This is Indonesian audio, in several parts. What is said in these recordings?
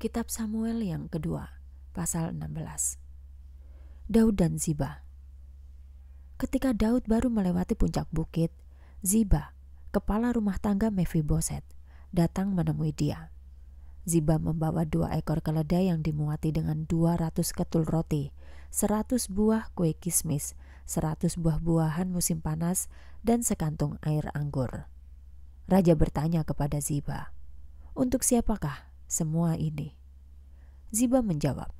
Kitab Samuel yang kedua, pasal 16. Daud dan Ziba. Ketika Daud baru melewati puncak bukit, Ziba, kepala rumah tangga Mefiboset, datang menemui dia. Ziba membawa dua ekor keledai yang dimuati dengan 200 ketul roti, 100 buah kue kismis, 100 buah-buahan musim panas, dan sekantung air anggur. Raja bertanya kepada Ziba, "Untuk siapakah semua ini? Ziba menjawab,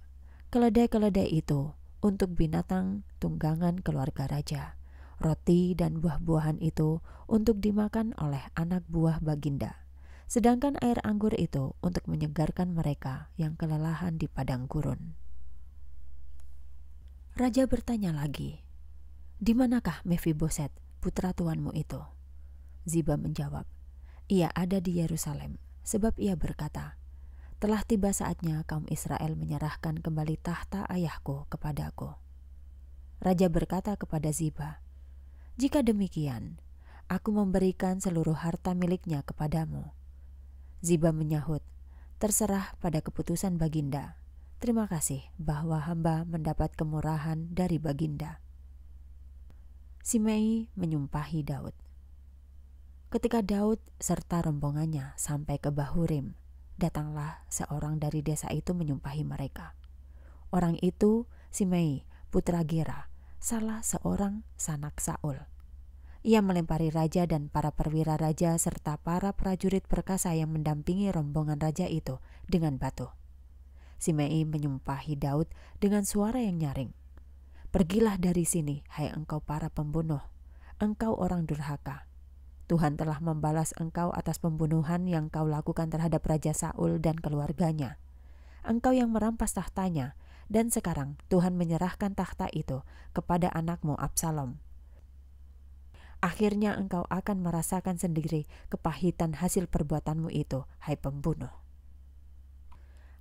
keledai-keledai itu untuk binatang tunggangan keluarga raja. Roti dan buah-buahan itu untuk dimakan oleh anak buah baginda. Sedangkan air anggur itu untuk menyegarkan mereka yang kelelahan di padang gurun. Raja bertanya lagi, "Di manakah Mephiboset, putra tuanmu itu?" Ziba menjawab, "Ia ada di Yerusalem, sebab ia berkata, telah tiba saatnya kaum Israel menyerahkan kembali tahta ayahku kepadaku. Raja berkata kepada Ziba, "Jika demikian, aku memberikan seluruh harta miliknya kepadamu." Ziba menyahut, "Terserah pada keputusan Baginda. Terima kasih bahwa hamba mendapat kemurahan dari Baginda." Simei menyumpahi Daud. Ketika Daud serta rombongannya sampai ke Bahurim, Datanglah seorang dari desa itu menyumpahi mereka. Orang itu si Mei, putra Gera, salah seorang sanak Saul. Ia melempari raja dan para perwira raja serta para prajurit perkasa yang mendampingi rombongan raja itu dengan batu. Si Mei menyumpahi Daud dengan suara yang nyaring. Pergilah dari sini, hai engkau para pembunuh, engkau orang durhaka, Tuhan telah membalas engkau atas pembunuhan yang kau lakukan terhadap Raja Saul dan keluarganya. Engkau yang merampas tahtanya, dan sekarang Tuhan menyerahkan tahta itu kepada anakmu Absalom. Akhirnya engkau akan merasakan sendiri kepahitan hasil perbuatanmu itu, hai pembunuh.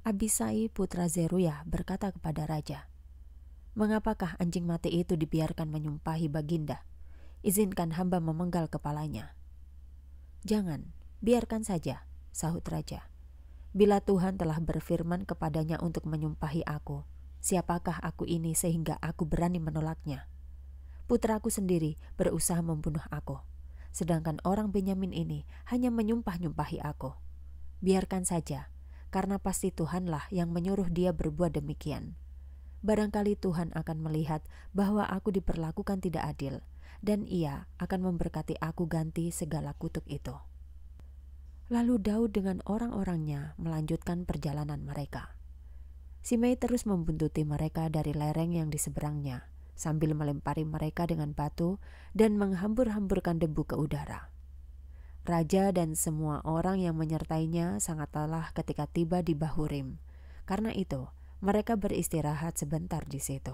Abisai putra Zeruya berkata kepada raja, Mengapakah anjing mati itu dibiarkan menyumpahi baginda? Izinkan hamba memenggal kepalanya. Jangan, biarkan saja, sahut raja. Bila Tuhan telah berfirman kepadanya untuk menyumpahi aku, siapakah aku ini sehingga aku berani menolaknya? Putraku sendiri berusaha membunuh aku, sedangkan orang Benyamin ini hanya menyumpah-nyumpahi aku. Biarkan saja, karena pasti Tuhanlah yang menyuruh dia berbuat demikian. Barangkali Tuhan akan melihat bahwa aku diperlakukan tidak adil, dan ia akan memberkati aku ganti segala kutuk itu. Lalu Daud dengan orang-orangnya melanjutkan perjalanan mereka. Simei terus membuntuti mereka dari lereng yang di seberangnya, sambil melempari mereka dengan batu dan menghambur-hamburkan debu ke udara. Raja dan semua orang yang menyertainya sangat lelah ketika tiba di Bahurim. Karena itu, mereka beristirahat sebentar di situ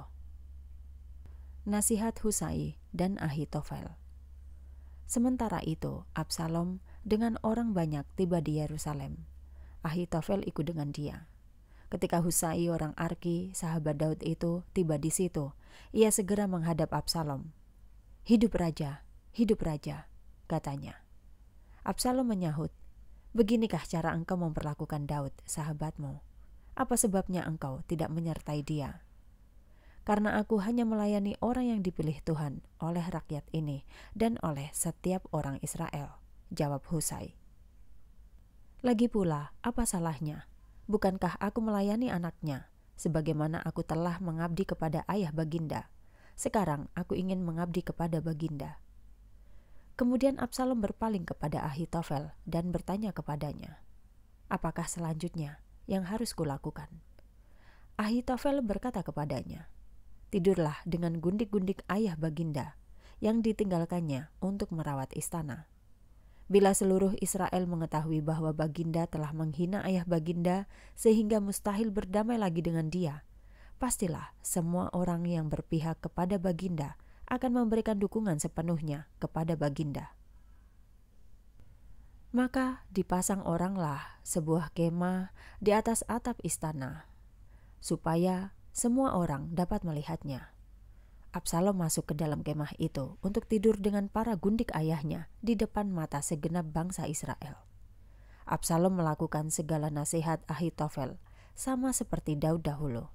nasihat Husai dan Ahitofel. Sementara itu, Absalom dengan orang banyak tiba di Yerusalem. Ahitofel ikut dengan dia. Ketika Husai orang Arki, sahabat Daud itu, tiba di situ, ia segera menghadap Absalom. Hidup Raja, hidup Raja, katanya. Absalom menyahut, Beginikah cara engkau memperlakukan Daud, sahabatmu? Apa sebabnya engkau tidak menyertai dia?' karena aku hanya melayani orang yang dipilih Tuhan oleh rakyat ini dan oleh setiap orang Israel. Jawab Husai. Lagi pula, apa salahnya? Bukankah aku melayani anaknya, sebagaimana aku telah mengabdi kepada ayah baginda? Sekarang aku ingin mengabdi kepada baginda. Kemudian Absalom berpaling kepada Ahitofel dan bertanya kepadanya, "Apakah selanjutnya yang harus kulakukan?" Ahitofel berkata kepadanya, Tidurlah dengan gundik-gundik ayah baginda yang ditinggalkannya untuk merawat istana. Bila seluruh Israel mengetahui bahwa baginda telah menghina ayah baginda sehingga mustahil berdamai lagi dengan dia, pastilah semua orang yang berpihak kepada baginda akan memberikan dukungan sepenuhnya kepada baginda. Maka dipasang oranglah sebuah kemah di atas atap istana, supaya semua orang dapat melihatnya. Absalom masuk ke dalam kemah itu untuk tidur dengan para gundik ayahnya di depan mata segenap bangsa Israel. Absalom melakukan segala nasihat Ahitofel, sama seperti Daud dahulu.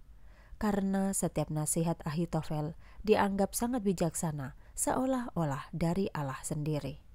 Karena setiap nasihat Ahitofel dianggap sangat bijaksana, seolah-olah dari Allah sendiri.